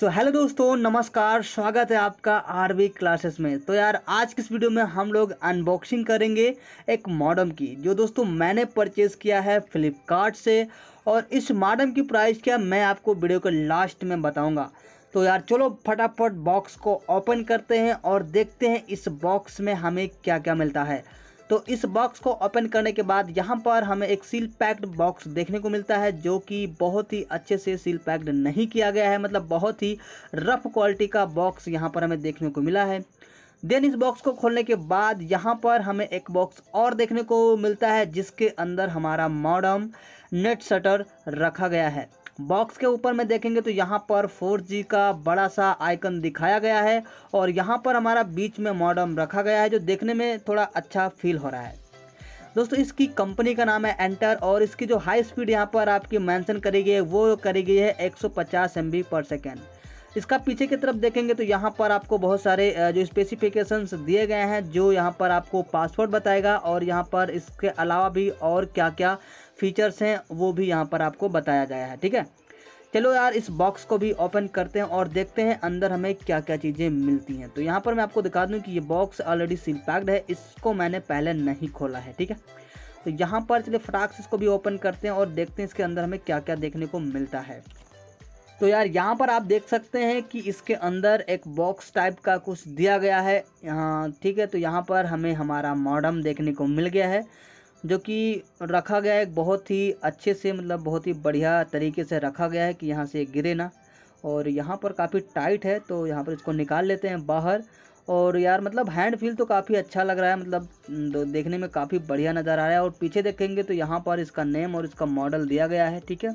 सो so, hello दोस्तों नमस्कार स्वागत है आपका आरवी क्लासेस में तो यार आज किस वीडियो में हम लोग अनबॉक्सिंग करेंगे एक मॉडम की जो दोस्तों मैंने परचेज़ किया है फ्लिपकार्ट से और इस मॉडम की प्राइस क्या मैं आपको वीडियो के लास्ट में बताऊंगा तो यार चलो फटाफट बॉक्स को ओपन करते हैं और देखते हैं इस बॉक्स में हमें क्या क्या मिलता है तो इस बॉक्स को ओपन करने के बाद यहाँ पर हमें एक सील पैक्ड बॉक्स देखने को मिलता है जो कि बहुत ही अच्छे से सील पैक्ड नहीं किया गया है मतलब बहुत ही रफ क्वालिटी का बॉक्स यहाँ पर हमें देखने को मिला है देन इस बॉक्स को खोलने के बाद यहाँ पर हमें एक बॉक्स और देखने को मिलता है जिसके अंदर हमारा मॉडर्म नेट शटर रखा गया है बॉक्स के ऊपर में देखेंगे तो यहाँ पर जी का बड़ा सा आइकन दिखाया गया है और यहाँ पर हमारा बीच में मॉडम रखा गया है जो देखने में थोड़ा अच्छा फील हो रहा है दोस्तों इसकी कंपनी का नाम है एंटर और इसकी जो हाई स्पीड यहाँ पर आपकी मेंशन करी गई है वो करी गई है 150 सौ पचास पर सेकेंड इसका पीछे की तरफ देखेंगे तो यहाँ पर आपको बहुत सारे जो स्पेसिफिकेशंस दिए गए हैं जो यहाँ पर आपको पासवर्ड बताएगा और यहाँ पर इसके अलावा भी और क्या क्या फीचर्स हैं वो भी यहाँ पर आपको बताया गया है ठीक है चलो यार इस बॉक्स को भी ओपन करते हैं और देखते हैं अंदर हमें क्या क्या चीज़ें मिलती हैं तो यहाँ पर मैं आपको दिखा दूँ कि ये बॉक्स ऑलरेडी सील पैक्ड है इसको मैंने पहले नहीं खोला है ठीक है तो यहाँ पर चलिए फ्राक्स इसको भी ओपन करते हैं और देखते हैं इसके अंदर हमें क्या क्या देखने को मिलता है तो यार यहाँ पर आप देख सकते हैं कि इसके अंदर एक बॉक्स टाइप का कुछ दिया गया है यहाँ ठीक है तो यहाँ पर हमें हमारा मॉडम देखने को मिल गया है जो कि रखा गया है बहुत ही अच्छे से मतलब बहुत ही बढ़िया तरीके से रखा गया है कि यहाँ से गिरे ना और यहाँ पर काफ़ी टाइट है तो यहाँ पर इसको निकाल लेते हैं बाहर और यार मतलब हैंड फील तो काफ़ी अच्छा लग रहा है मतलब हम्म, देखने में काफ़ी बढ़िया नज़र आ रहा है और पीछे देखेंगे तो यहाँ पर इसका नेम और इसका मॉडल दिया गया है ठीक है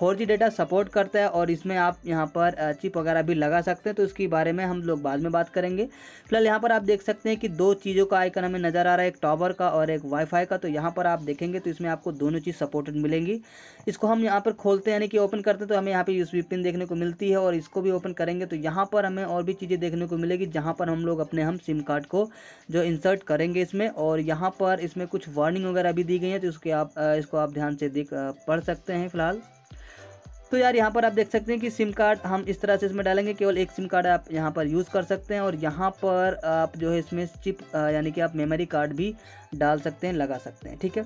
फोर जी डेटा सपोर्ट करता है और इसमें आप यहाँ पर चिप वगैरह भी लगा सकते हैं तो इसके बारे में हम लोग बाद में बात करेंगे फिलहाल यहाँ पर आप देख सकते हैं कि दो चीज़ों का आइकन हमें नज़र आ रहा है एक टावर का और एक वाईफाई का तो यहाँ पर आप देखेंगे तो इसमें आपको दोनों चीज़ सपोर्टेड मिलेंगी इसको हम यहाँ पर खोलते हैं यानी कि ओपन करते हैं तो हमें यहाँ पर यूस पिन देखने को मिलती है और इसको भी ओपन करेंगे तो यहाँ पर हमें और भी चीज़ें देखने को मिलेगी जहाँ पर हम लोग अपने हम सिम कार्ड को जो इंसर्ट करेंगे इसमें और यहाँ पर इसमें कुछ वार्निंग वगैरह भी दी गई है तो इसके आप इसको आप ध्यान से देख पढ़ सकते हैं फिलहाल तो यार यहाँ पर आप देख सकते हैं कि सिम कार्ड हम इस तरह से इसमें डालेंगे केवल एक सिम कार्ड आप यहाँ पर यूज़ कर सकते हैं और यहाँ पर आप जो है इसमें चिप यानी कि आप मेमोरी कार्ड भी डाल सकते हैं लगा सकते हैं ठीक है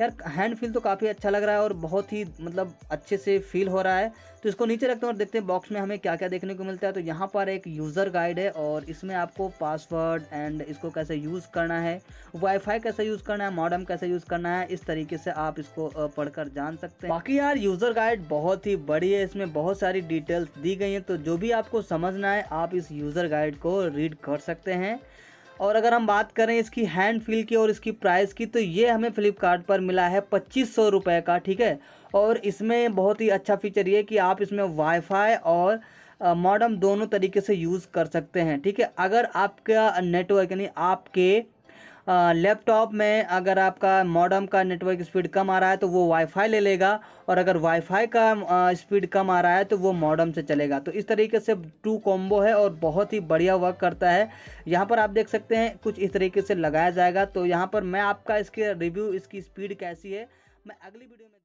यार हैंड फील तो काफ़ी अच्छा लग रहा है और बहुत ही मतलब अच्छे से फील हो रहा है तो इसको नीचे रखते हैं और देखते हैं बॉक्स में हमें क्या क्या देखने को मिलता है तो यहाँ पर एक यूज़र गाइड है और इसमें आपको पासवर्ड एंड इसको कैसे यूज़ करना है वाईफाई कैसे यूज़ करना है मॉडम कैसे यूज़ करना है इस तरीके से आप इसको पढ़कर जान सकते हैं बाकी यार यूज़र गाइड बहुत ही बड़ी है इसमें बहुत सारी डिटेल्स दी गई हैं तो जो भी आपको समझना है आप इस यूज़र गाइड को रीड कर सकते हैं और अगर हम बात करें इसकी हैंड फील की और इसकी प्राइस की तो ये हमें फ़्लिपकार्ट पर मिला है पच्चीस सौ रुपये का ठीक है और इसमें बहुत ही अच्छा फीचर ये कि आप इसमें वाईफाई और मॉडम दोनों तरीके से यूज़ कर सकते हैं ठीक है अगर आपका नेटवर्क यानी आपके लैपटॉप में अगर आपका मॉडम का नेटवर्क स्पीड कम आ रहा है तो वो वाईफाई ले लेगा और अगर वाईफाई का स्पीड कम आ रहा है तो वो मॉडम से चलेगा तो इस तरीके से टू कॉम्बो है और बहुत ही बढ़िया वर्क करता है यहाँ पर आप देख सकते हैं कुछ इस तरीके से लगाया जाएगा तो यहाँ पर मैं आपका इसके रिव्यू इसकी स्पीड कैसी है मैं अगली वीडियो में